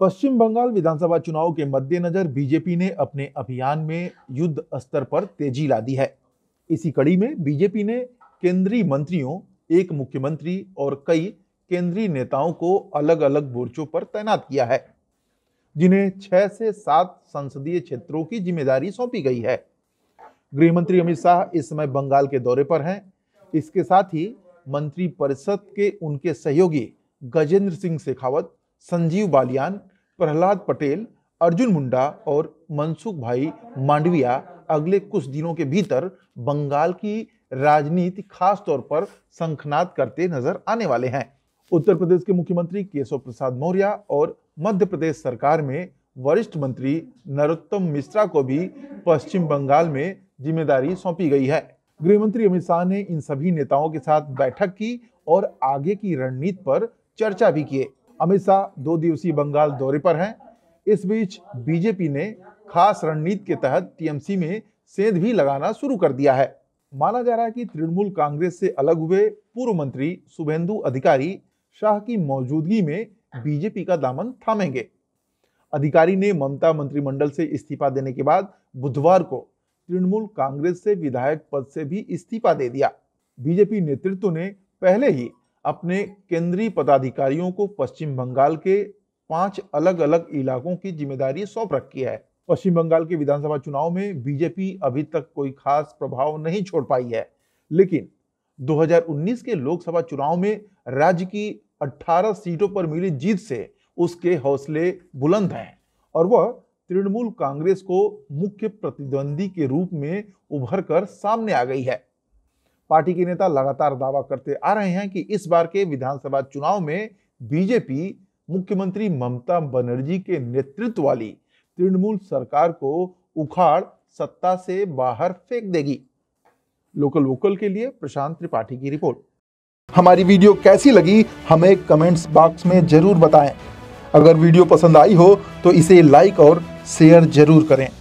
पश्चिम बंगाल विधानसभा चुनाव के मद्देनजर बीजेपी ने अपने अभियान में युद्ध स्तर पर तेजी ला दी है इसी कड़ी में बीजेपी ने केंद्रीय मंत्रियों एक मुख्यमंत्री और कई केंद्रीय नेताओं को अलग अलग मोर्चों पर तैनात किया है जिन्हें छह से सात संसदीय क्षेत्रों की जिम्मेदारी सौंपी गई है गृह मंत्री अमित शाह इस समय बंगाल के दौरे पर हैं इसके साथ ही मंत्रिपरिषद के उनके सहयोगी गजेंद्र सिंह शेखावत संजीव बालियान प्रहलाद पटेल अर्जुन मुंडा और मनसुख भाई मांडविया अगले कुछ दिनों के भीतर बंगाल की राजनीति खास तौर पर संखनाद करते नजर आने वाले हैं उत्तर प्रदेश के मुख्यमंत्री केशव प्रसाद मौर्य और मध्य प्रदेश सरकार में वरिष्ठ मंत्री नरोत्तम मिश्रा को भी पश्चिम बंगाल में जिम्मेदारी सौंपी गई है गृह मंत्री अमित शाह ने इन सभी नेताओं के साथ बैठक की और आगे की रणनीति पर चर्चा भी किए अमित शाह दो दिवसीय बंगाल दौरे पर हैं इस बीच बीजेपी ने खास रणनीति के तहत टीएमसी में सेंध भी लगाना शुरू कर दिया है माना जा रहा है कि तृणमूल कांग्रेस से अलग हुए पूर्व मंत्री शुभेंदु अधिकारी शाह की मौजूदगी में बीजेपी का दामन थामेंगे अधिकारी ने ममता मंत्रिमंडल से इस्तीफा देने के बाद बुधवार को तृणमूल कांग्रेस से विधायक पद से भी इस्तीफा दे दिया बीजेपी नेतृत्व ने पहले ही अपने केंद्रीय पदाधिकारियों को पश्चिम बंगाल के पांच अलग अलग इलाकों की जिम्मेदारी सौंप रखी है पश्चिम बंगाल के विधानसभा चुनाव में बीजेपी अभी तक कोई खास प्रभाव नहीं छोड़ पाई है लेकिन 2019 के लोकसभा चुनाव में राज्य की 18 सीटों पर मिली जीत से उसके हौसले बुलंद हैं और वह तृणमूल कांग्रेस को मुख्य प्रतिद्वंदी के रूप में उभर कर सामने आ गई है पार्टी के नेता लगातार दावा करते आ रहे हैं कि इस बार के विधानसभा चुनाव में बीजेपी मुख्यमंत्री ममता बनर्जी के नेतृत्व वाली तृणमूल सरकार को उखाड़ सत्ता से बाहर फेंक देगी लोकल वोकल के लिए प्रशांत त्रिपाठी की रिपोर्ट हमारी वीडियो कैसी लगी हमें कमेंट्स बॉक्स में जरूर बताएं अगर वीडियो पसंद आई हो तो इसे लाइक और शेयर जरूर करें